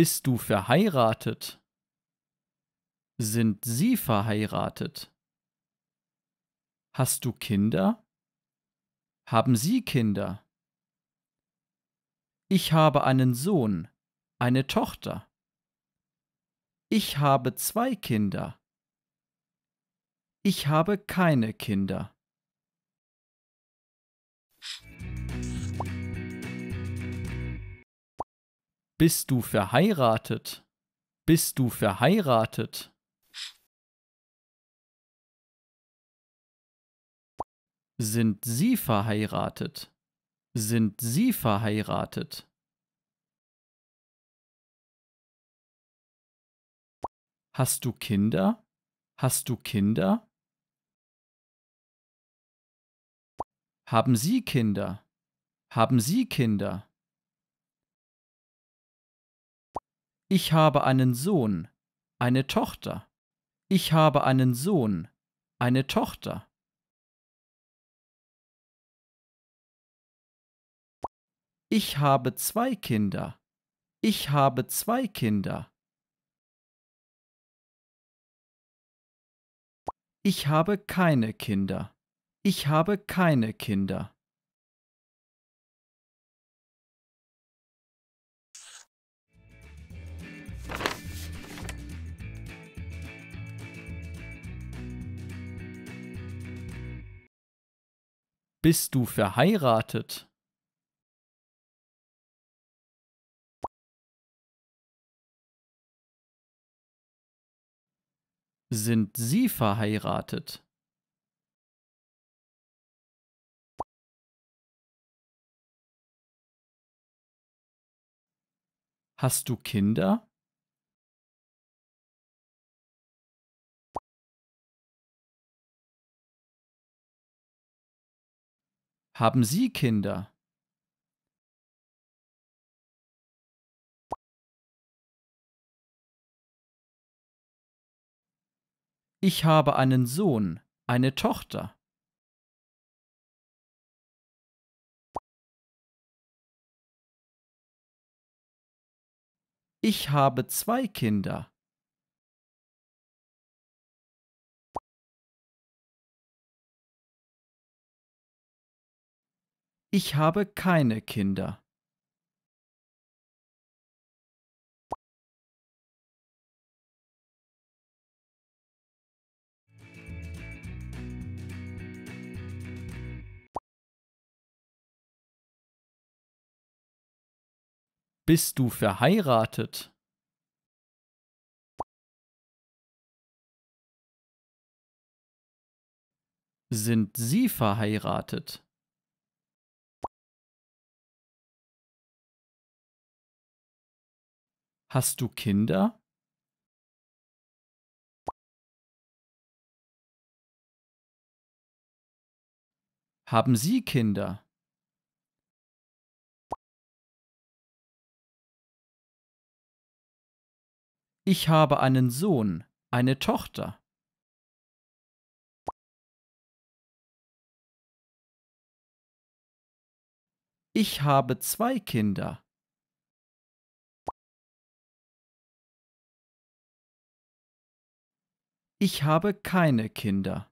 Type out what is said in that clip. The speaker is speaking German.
Bist du verheiratet? Sind Sie verheiratet? Hast du Kinder? Haben Sie Kinder? Ich habe einen Sohn, eine Tochter. Ich habe zwei Kinder. Ich habe keine Kinder. Bist du verheiratet? Bist du verheiratet? Sind Sie verheiratet? Sind Sie verheiratet? Hast du Kinder? Hast du Kinder? Haben Sie Kinder? Haben Sie Kinder? Ich habe einen Sohn, eine Tochter. Ich habe einen Sohn, eine Tochter. Ich habe zwei Kinder. Ich habe zwei Kinder. Ich habe keine Kinder. Ich habe keine Kinder. Bist du verheiratet? Sind Sie verheiratet? Hast du Kinder? Haben Sie Kinder? Ich habe einen Sohn, eine Tochter. Ich habe zwei Kinder. Ich habe keine Kinder. Bist du verheiratet? Sind Sie verheiratet? Hast du Kinder? Haben Sie Kinder? Ich habe einen Sohn, eine Tochter. Ich habe zwei Kinder. Ich habe keine Kinder.